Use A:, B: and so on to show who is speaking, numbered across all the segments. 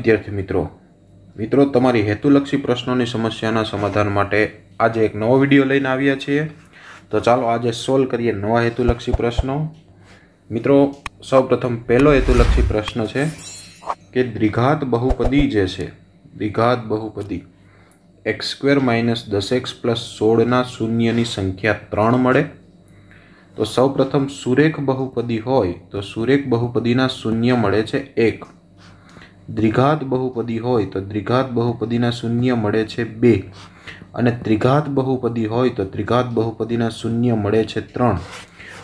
A: વિદ્યાર્થી મિત્રો મિત્રો તમારી હેતુલક્ષી પ્રશ્નોની સમસ્યાના સમાધાન માટે આજે એક નવો વિડીયો લઈને આવ્યા છીએ તો ચાલો આજે સોલ્વ કરીએ નવા હેતુલક્ષી પ્રશ્નો મિત્રો સૌપ્રથમ પહેલો હેતુલક્ષી પ્રશ્ન છે કે દ્વિઘાત બહુપદી જે છે દ્વિઘાત બહુપદી એક્સ સ્ક્વેર માઇનસ દસ એક્સ પ્લસ સોળના શૂન્યની સંખ્યા ત્રણ મળે તો સૌપ્રથમ સુરેખ બહુપદી હોય તો સુરેખ બહુપદીના શૂન્ય મળે છે એક દ્વિઘાત બહુપદી હોય તો દ્વિઘાત બહુપદીના શૂન્ય મળે છે બે અને ત્રિઘાત બહુપદી હોય તો ત્રિઘાત બહુપદીના શૂન્ય મળે છે ત્રણ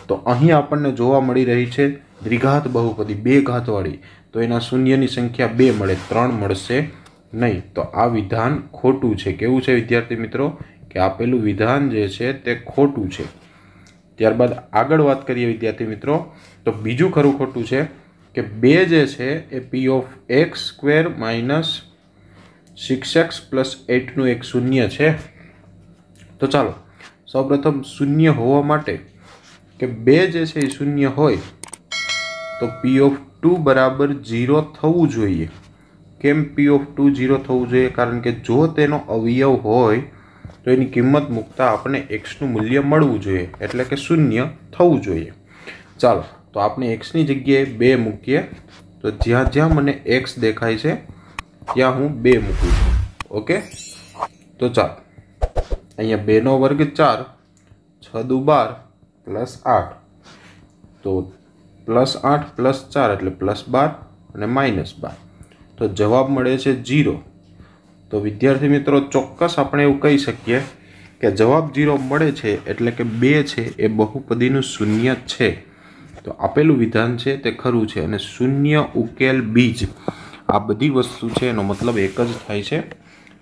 A: તો અહીં આપણને જોવા મળી રહી છે દ્વિઘાત બહુપદી બે ઘાતવાળી તો એના શૂન્યની સંખ્યા બે મળે ત્રણ મળશે નહીં તો આ વિધાન ખોટું છે કેવું છે વિદ્યાર્થી મિત્રો કે આપેલું વિધાન જે છે તે ખોટું છે ત્યારબાદ આગળ વાત કરીએ વિદ્યાર્થી મિત્રો તો બીજું ખરું ખોટું છે કે બે જે છે એ p of x square minus six x plus એટનું એક શૂન્ય છે તો ચાલો સૌપ્રથમ શૂન્ય હોવા માટે કે બે જે છે એ શૂન્ય હોય તો પી ઓફ ટુ બરાબર ઝીરો થવું જોઈએ કેમ પી ઓફ ટુ ઝીરો થવું જોઈએ કારણ કે જો તેનો અવયવ હોય તો એની કિંમત મૂકતા આપણે એક્સનું મૂલ્ય મળવું જોઈએ એટલે કે શૂન્ય થવું જોઈએ ચાલો તો આપણે એક્સની જગ્યાએ બે મૂકીએ તો જ્યાં જ્યાં મને એક્સ દેખાય છે ત્યાં હું બે મૂકું છું ઓકે તો ચાલ અહીંયા બેનો વર્ગ ચાર છ દુ બાર પ્લસ આઠ તો પ્લસ આઠ પ્લસ ચાર એટલે પ્લસ બાર અને માઇનસ બાર તો જવાબ મળે છે જીરો તો વિદ્યાર્થી મિત્રો ચોક્કસ આપણે એવું કહી શકીએ કે જવાબ જીરો મળે છે એટલે કે બે છે એ બહુપદીનું શૂન્ય છે તો આપેલું વિધાન છે તે ખરું છે અને શૂન્ય ઉકેલ બીજ આ બધી વસ્તુ છે એનો મતલબ એક જ થાય છે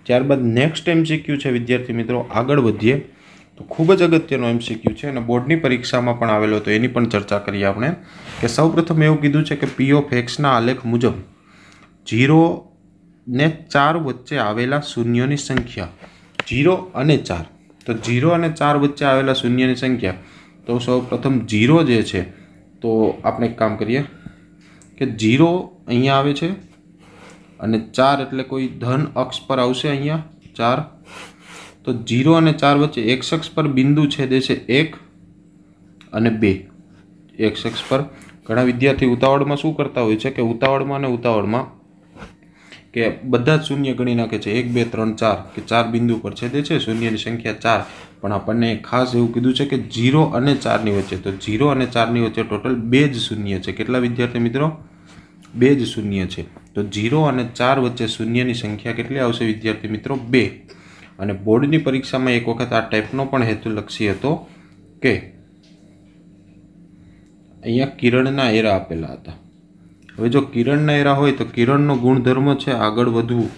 A: ત્યારબાદ નેક્સ્ટ એમસીક્યુ છે વિદ્યાર્થી મિત્રો આગળ વધીએ તો ખૂબ જ અગત્યનો એમસીક્યુ છે અને બોર્ડની પરીક્ષામાં પણ આવેલો તો એની પણ ચર્ચા કરીએ આપણે કે સૌપ્રથમ એવું કીધું છે કે પી ઓફ એક્સના આલેખ મુજબ જીરો ને ચાર વચ્ચે આવેલા શૂન્યની સંખ્યા જીરો અને ચાર તો જીરો અને ચાર વચ્ચે આવેલા શૂન્યની સંખ્યા તો સૌ પ્રથમ જીરો જે છે તો આપણે એક કામ કરીએ કે જીરો અહીંયા આવે છે અને ચાર એટલે કોઈ ધન અક્ષ પર આવશે અહીંયા ચાર તો જીરો અને ચાર વચ્ચે એક્સ અક્ષ પર બિંદુ છેદે છે એક અને બે એક્સ અક્ષ પર ઘણા વિદ્યાર્થી ઉતાવળમાં શું કરતા હોય છે કે ઉતાવળમાં અને ઉતાવળમાં કે બધા જ શૂન્ય ગણી નાખે છે એક બે ત્રણ ચાર કે ચાર બિંદુ પર છે દે છે શૂન્યની સંખ્યા ચાર પણ આપણને ખાસ એવું કીધું છે કે જીરો અને ચારની વચ્ચે તો જીરો અને ચારની વચ્ચે ટોટલ બે જ શૂન્ય છે કેટલા વિદ્યાર્થી મિત્રો બે જ શૂન્ય છે તો જીરો અને ચાર વચ્ચે શૂન્યની સંખ્યા કેટલી આવશે વિદ્યાર્થી મિત્રો બે અને બોર્ડની પરીક્ષામાં એક વખત આ ટાઈપનો પણ હેતુલક્ષી હતો કે અહીંયા કિરણના એરા આપેલા હતા હવે જો કિરણના એરા હોય તો કિરણનો ગુણધર્મ છે આગળ વધવું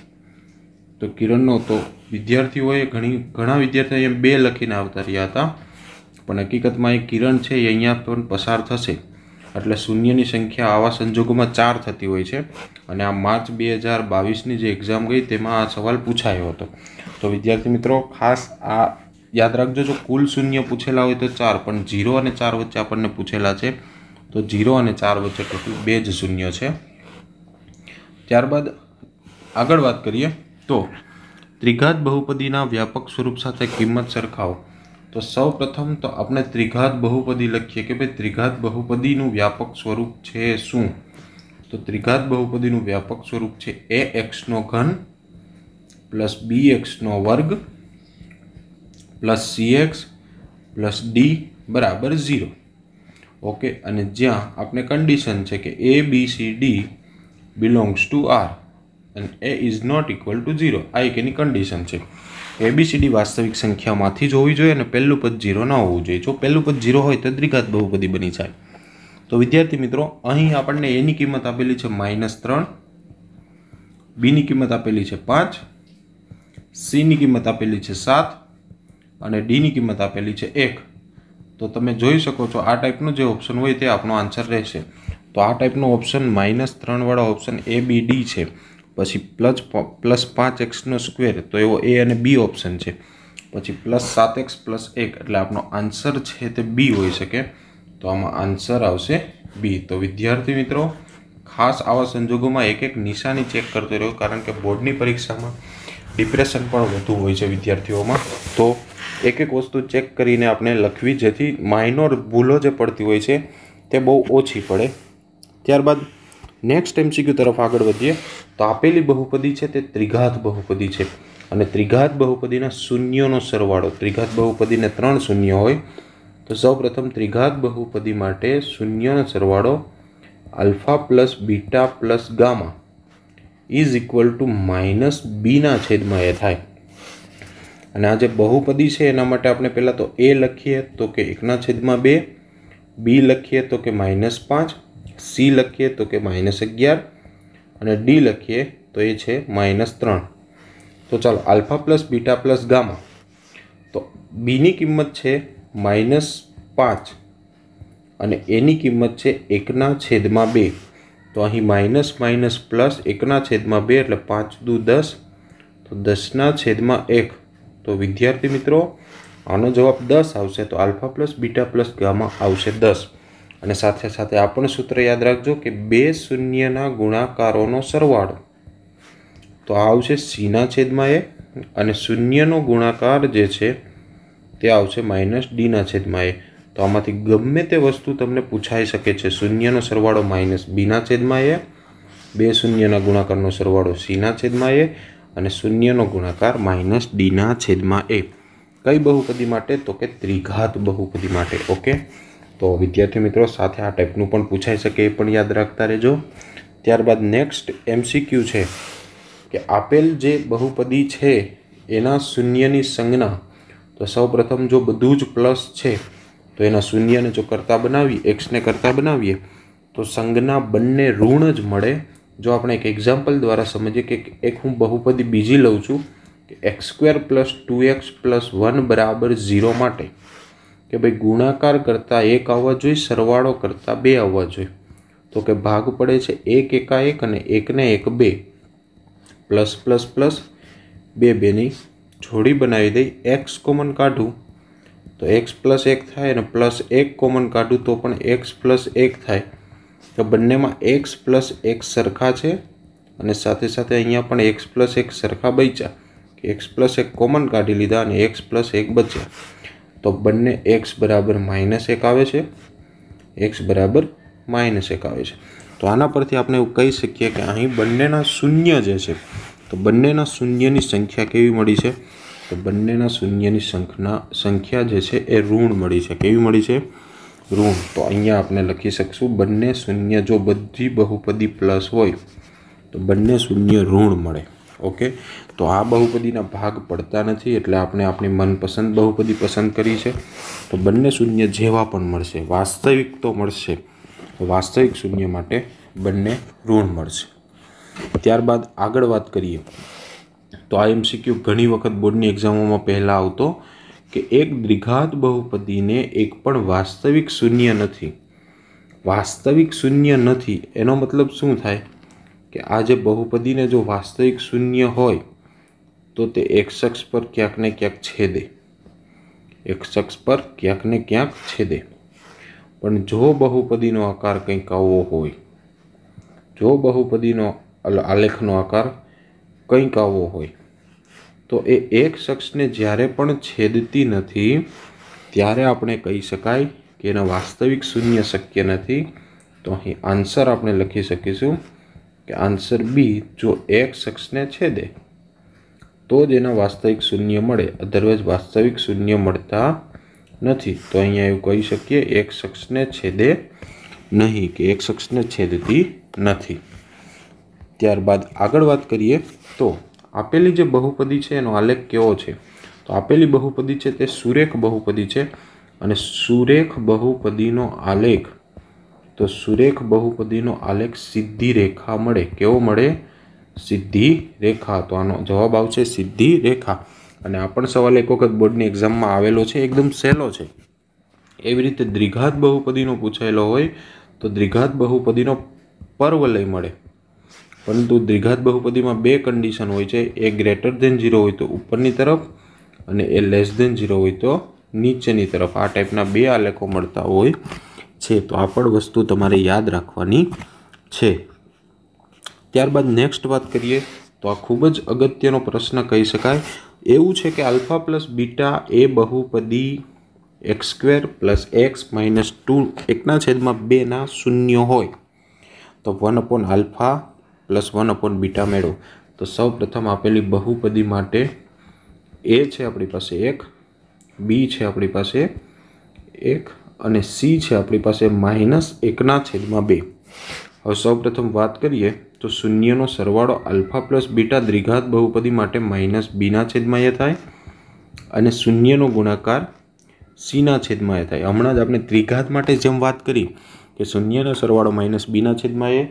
A: તો કિરણનો તો વિદ્યાર્થીઓએ ઘણી ઘણા વિદ્યાર્થીઓ એમ બે લખીને આવતા રહ્યા હતા પણ હકીકતમાં એ કિરણ છે એ અહીંયા પણ પસાર થશે એટલે શૂન્યની સંખ્યા આવા સંજોગોમાં ચાર થતી હોય છે અને આ માર્ચ બે હજાર બાવીસની જે એક્ઝામ ગઈ તેમાં આ સવાલ પૂછાયો હતો તો વિદ્યાર્થી મિત્રો ખાસ આ યાદ રાખજો જો કુલ શૂન્ય પૂછેલા હોય તો ચાર પણ જીરો અને ચાર વચ્ચે આપણને પૂછેલા છે તો જીરો અને ચાર વચ્ચે ટોટલ બે જ શૂન્ય છે ત્યારબાદ આગળ વાત કરીએ તો ત્રિઘાત બહુપદીના વ્યાપક સ્વરૂપ સાથે કિંમત સરખાવો તો સૌ પ્રથમ તો આપણે ત્રિઘાત બહુપદી લખીએ કે ભાઈ ત્રિઘાત બહુપદીનું વ્યાપક સ્વરૂપ છે શું તો ત્રિઘાત બહુપદીનું વ્યાપક સ્વરૂપ છે એ એક્સનો ઘન પ્લસ બી એક્સનો વર્ગ plus c x plus d બરાબર ઝીરો ઓકે અને જ્યાં આપણે કન્ડિશન છે કે a b c d belongs to R અને a is not equal to zero આ એક એની કન્ડિશન છે એબીસીડી વાસ્તવિક સંખ્યામાંથી જ હોવી જોઈએ અને પહેલું પદ ઝીરો ન હોવું જોઈએ જો પહેલું પદ ઝીરો હોય તો તદ્રિઘાત બહુપદી બની જાય તો વિદ્યાર્થી મિત્રો અહીં આપણને એની કિંમત આપેલી છે માઇનસ ત્રણ બીની કિંમત આપેલી છે પાંચ સીની કિંમત આપેલી છે સાત અને ડીની કિંમત આપેલી છે એક તો તમે જોઈ શકો છો આ ટાઈપનો જે ઓપ્શન હોય તે આપણો આન્સર રહેશે તો આ ટાઈપનો ઓપ્શન માઇનસ ત્રણવાળો ઓપ્શન એ બી ડી છે પછી પ્લસ પ્લસ પાંચ એક્સનો સ્ક્વેર તો એવો એ અને બી ઓપ્શન છે પછી પ્લસ સાત એક્સ પ્લસ એક એટલે આપણો આન્સર છે તે બી હોઈ શકે તો આમાં આન્સર આવશે બી તો વિદ્યાર્થી મિત્રો ખાસ આવા સંજોગોમાં એક એક નિશાની ચેક કરતો રહ્યો કારણ કે બોર્ડની પરીક્ષામાં ડિપ્રેશન પણ વધુ હોય છે વિદ્યાર્થીઓમાં તો એક એક વસ્તુ ચેક કરીને આપણે લખવી જેથી માઇનોર ભૂલો જે પડતી હોય છે તે બહુ ઓછી પડે ત્યારબાદ નેક્સ્ટ એમસીક્યુ તરફ આગળ વધીએ તો આપેલી બહુપદી છે તે ત્રિઘાત બહુપદી છે અને ત્રિઘાત બહુપદીના શૂન્યોનો સરવાળો ત્રિઘાત બહુપદીને ત્રણ શૂન્ય હોય તો સૌપ્રથમ ત્રિઘાત બહુપદી માટે શૂન્યનો સરવાળો alpha plus beta plus gamma is equal to minus બીના છેદમાં એ થાય અને આ જે બહુપદી છે એના માટે આપણે પહેલાં તો એ લખીએ તો કે એકના છેદમાં બે બી લખીએ તો કે માઇનસ પાંચ સી લખીએ તો કે માઇનસ અગિયાર અને ડી લખીએ તો એ છે માઇનસ ત્રણ તો ચાલો alpha plus beta plus gamma તો બીની કિંમત છે માઇનસ પાંચ અને એની કિંમત છે એકના છેદમાં બે તો અહીં માઇનસ માઇનસ પ્લસ એકના છેદમાં બે એટલે પાંચ દુ દસ તો દસના છેદમાં એક તો વિદ્યાર્થી મિત્રો આનો જવાબ દસ આવશે તો alpha plus beta plus gamma આવશે દસ અને સાથે સાથે આ સૂત્ર યાદ રાખજો કે બે શૂન્યના ગુણાકારોનો સરવાળો તો આવશે સીના છેદમાં એ અને શૂન્યનો ગુણાકાર જે છે તે આવશે માઇનસ ડીના છેદમાં એ તો આમાંથી ગમે તે વસ્તુ તમને પૂછાઈ શકે છે શૂન્યનો સરવાળો માઇનસ બીના છેદમાં એ બે શૂન્યના ગુણાકારનો સરવાળો સીના છેદમાં એ અને શૂન્યનો ગુણાકાર માઇનસ ડીના છેદમાં એ કઈ બહુપદી માટે તો કે ત્રિઘાત બહુપદી માટે ઓકે તો વિદ્યાર્થી મિત્રો સાથે આ ટાઈપનું પણ પૂછાઈ શકે એ પણ યાદ રાખતા રહેજો ત્યારબાદ નેક્સ્ટ એમસીક્યુ છે કે આપેલ જે બહુપદી છે એના શૂન્યની સંજ્ઞા તો સૌપ્રથમ જો બધું જ પ્લસ છે તો એના શૂન્યને જો કરતાં બનાવીએ એક્સને કરતાં બનાવીએ તો સંજ્ઞા બંને ઋણ જ મળે જો આપણે એક એક્ઝામ્પલ દ્વારા સમજીએ કે એક હું બહુપદી બીજી લઉં છું કે x square plus two x plus one બરાબર ઝીરો માટે કે ભાઈ ગુણાકાર કરતાં એક આવવા જોઈએ સરવાળો કરતાં બે આવવા જોઈએ તો કે ભાગ પડે છે એક એકા એક અને એકને એક બે પ્લસ પ્લસ પ્લસ બે બેની જોડી બનાવી દઈ એક્સ કોમન કાઢું તો એક્સ પ્લસ એક થાય અને પ્લસ એક કોમન કાઢું તો પણ એક્સ પ્લસ એક થાય તો બંનેમાં એક્સ પ્લસ એક સરખા છે અને સાથે સાથે અહીંયા પણ એક્સ પ્લસ એક સરખા બચ્યા કે એક્સ પ્લસ એક કોમન કાઢી લીધા અને એક્સ પ્લસ એક બચ્યા તો બંને એક્સ બરાબર માઇનસ એક આવે છે એક્સ બરાબર માઇનસ એક આવે છે તો આના પરથી આપણે એવું કહી શકીએ કે અહીં બંનેના શૂન્ય જે છે તો બંનેના શૂન્યની સંખ્યા કેવી મળી છે તો બંનેના શૂન્યની સંખ્યા સંખ્યા જે છે એ ઋણ મળી છે કેવી મળી છે ઋણ તો અહીંયા આપણે લખી શકશું બંને શૂન્ય જો બધી બહુપદી પ્લસ હોય તો બંને શૂન્ય ઋણ મળે ઓકે તો આ બહુપદીના ભાગ પડતા નથી એટલે આપણે આપણી મનપસંદ બહુપદી પસંદ કરી છે તો બંને શૂન્ય જેવા પણ મળશે વાસ્તવિક તો મળશે વાસ્તવિક શૂન્ય માટે બંને ઋણ મળશે ત્યારબાદ આગળ વાત કરીએ તો આ એમસીક્યુ ઘણી વખત બોર્ડની એક્ઝામોમાં પહેલાં આવતો કે એક દ્વિઘાત બહુપદીને એક પણ વાસ્તવિક શૂન્ય નથી વાસ્તવિક શૂન્ય નથી એનો મતલબ શું થાય કે આજે બહુપદીને જો વાસ્તવિક શૂન્ય હોય તો તે એક શખ્સ પર ક્યાંક ને ક્યાંક છેદે એક શખ્સ પર ક્યાંક ને ક્યાંક છેદે પણ જો બહુપદીનો આકાર કંઈક આવો હોય જો બહુપદીનો આલેખનો આકાર કંઈક આવો હોય તો એ એક શખ્સને જ્યારે પણ છેદતી નથી ત્યારે આપણે કહી શકાય કે એનો વાસ્તવિક શૂન્ય શક્ય નથી તો અહીં આન્સર આપણે લખી શકીશું કે આન્સર બી જો એક શખ્સને છેદે તો જ એના વાસ્તવિક શૂન્ય મળે અધરવાઇઝ વાસ્તવિક શૂન્ય મળતા નથી તો અહીંયા એવું કહી શકીએ એક શખ્સને છેદે નહીં કે એક શખ્સને છેદતી નથી ત્યારબાદ આગળ વાત કરીએ તો આપેલી જે બહુપદી છે એનો આલેખ કેવો છે તો આપેલી બહુપદી છે તે સુરેખ બહુપદી છે અને સુરેખ બહુપદીનો આલેખ તો સુરેખ બહુપદીનો આલેખ સીધી રેખા મળે કેવો મળે સીધી રેખા તો આનો જવાબ આવશે સીધી રેખા અને આ પણ સવાલ એક વખત બોર્ડની એક્ઝામમાં આવેલો છે એકદમ સહેલો છે એવી રીતે દ્વિઘાત બહુપદીનો પૂછાયેલો હોય તો દ્વિઘાત બહુપદીનો પર્વલય મળે પરંતુ દ્વિઘાત બહુપદીમાં બે કન્ડિશન હોય છે એ ગ્રેટર ધેન ઝીરો હોય તો ઉપરની તરફ અને એ લેસ ધેન ઝીરો હોય તો નીચેની તરફ આ ટાઈપના બે આલેખો મળતા હોય છે તો આ પણ વસ્તુ તમારે યાદ રાખવાની છે ત્યારબાદ નેક્સ્ટ વાત કરીએ તો આ ખૂબ જ અગત્યનો પ્રશ્ન કહી શકાય એવું છે કે આલ્ફા પ્લસ બીટા એ બહુપદી x square plus x minus two એકના છેદમાં બેના શૂન્ય હોય તો one upon alpha plus one upon beta મેળવો તો સૌ પ્રથમ આપેલી બહુપદી માટે એ છે આપણી પાસે એક બી છે આપણી પાસે એક અને સી છે આપણી પાસે માઇનસ એકના છેદમાં બે હવે સૌપ્રથમ વાત કરીએ તો શૂન્યનો સરવાળો આલ્ફા પ્લસ બીટા દ્વિઘાત બહુપદી માટે માઇનસ બીના છેદમાં એ થાય અને શૂન્યનો ગુણાકાર સીના છેદમાં એ થાય હમણાં જ આપણે ત્રિઘાત માટે જેમ વાત કરી કે શૂન્યનો સરવાળો માઇનસ બીના છેદમાં એ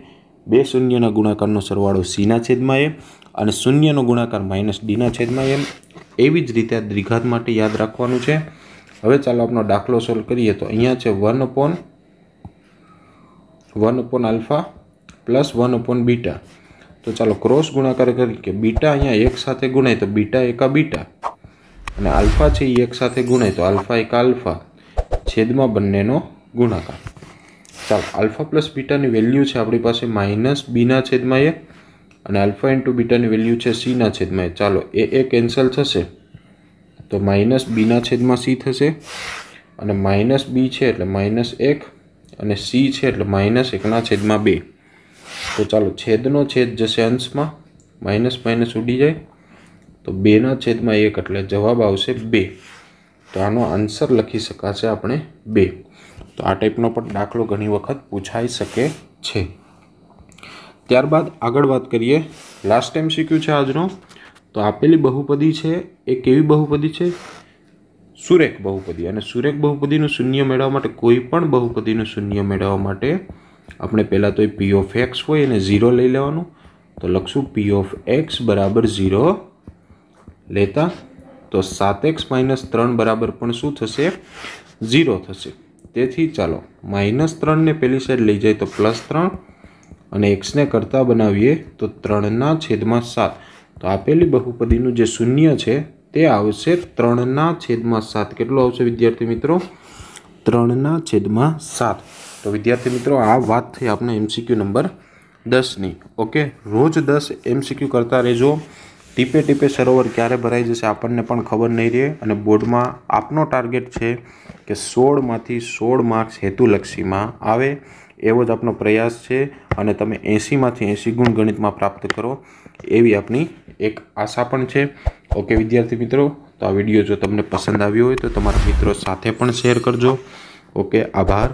A: બે શૂન્યના ગુણાકારનો સરવાળો સીના છેદમાં એ અને શૂન્યનો ગુણાકાર માઇનસ ડીના છેદમાં એમ એવી જ રીતે આ દ્વિઘાત માટે યાદ રાખવાનું છે હવે ચાલો આપણો દાખલો સોલ્વ કરીએ તો અહીંયા છે one upon one upon alpha plus one upon beta તો ચાલો ક્રોસ ગુણાકાર કરી કે બીટા અહીંયા એક સાથે ગુણાય તો બીટા એકા બીટા અને આલ્ફા છે એ એક સાથે ગુણાય તો આલ્ફા એક આલ્ફા છેદમાં બંનેનો ગુણાકાર ચાલો આલ્ફા પ્લસ બીટાની વેલ્યુ છે આપણી પાસે માઇનસ બીના છેદમાં એક અને આલ્ફા ઇન્ટુ બીટાની વેલ્યુ છે સીના છેદમાં એ ચાલો એ એ કેન્સલ થશે તો માઇનસ બીના છેદમાં સી થશે અને માઇનસ બી છે એટલે માઇનસ એક અને સી છે એટલે માઇનસ એકના છેદમાં બે તો ચાલો છેદનો છેદ જશે અંશમાં માઇનસ માઇનસ ઉડી જાય તો બેના છેદમાં એક એટલે જવાબ આવશે બે તો આનો આન્સર લખી શકાશે આપણે બે તો આ ટાઈપનો પણ દાખલો ઘણી વખત પૂછાઈ શકે છે ત્યારબાદ આગળ વાત કરીએ લાસ્ટ ટાઈમ શીખ્યું છે આજનો તો આપેલી બહુપદી છે એ કેવી બહુપદી છે સુરેખ બહુપદી અને સુરેખ બહુપદીનું શૂન્ય મેળવવા માટે કોઈ પણ બહુપદીનું શૂન્ય મેળવવા માટે આપણે પહેલાં તો એ પી ઓફ એક્સ હોય એને ઝીરો લઈ લેવાનું તો લખશું પી ઓફ એક્સ બરાબર ઝીરો લેતા તો સાત એક્સ માઇનસ ત્રણ બરાબર પણ શું થશે ઝીરો થશે તેથી ચાલો માઇનસ ત્રણને પહેલી સાઈડ લઈ જાય તો પ્લસ ત્રણ અને એક્સને કરતાં બનાવીએ તો ત્રણના છેદમાં સાત તો આપેલી બહુપદીનું જે શૂન્ય છે તે આવશે ત્રણના છેદમાં સાત કેટલું આવશે વિદ્યાર્થી મિત્રો ત્રણના છેદમાં સાત તો વિદ્યાર્થી મિત્રો આ વાત થઈ આપણે એમસીક્યુ નંબર દસની ઓકે રોજ દસ એમસીક્યુ કરતા રહેજો ટીપે ટીપે સરોવર ક્યારે ભરાઈ જશે આપણને પણ ખબર નહીં રહે અને બોર્ડમાં આપનો ટાર્ગેટ છે કે સોળમાંથી સોળ માર્ક્સ હેતુલક્ષીમાં આવે એવો જ આપનો પ્રયાસ છે અને તમે એંસીમાંથી એંસી ગુણ ગણિતમાં પ્રાપ્ત કરો એવી આપની એક આશા પણ છે ઓકે વિદ્યાર્થી મિત્રો તો આ વિડીયો જો તમને પસંદ આવ્યો હોય તો તમારા મિત્રો સાથે પણ શેર કરજો ઓકે આભાર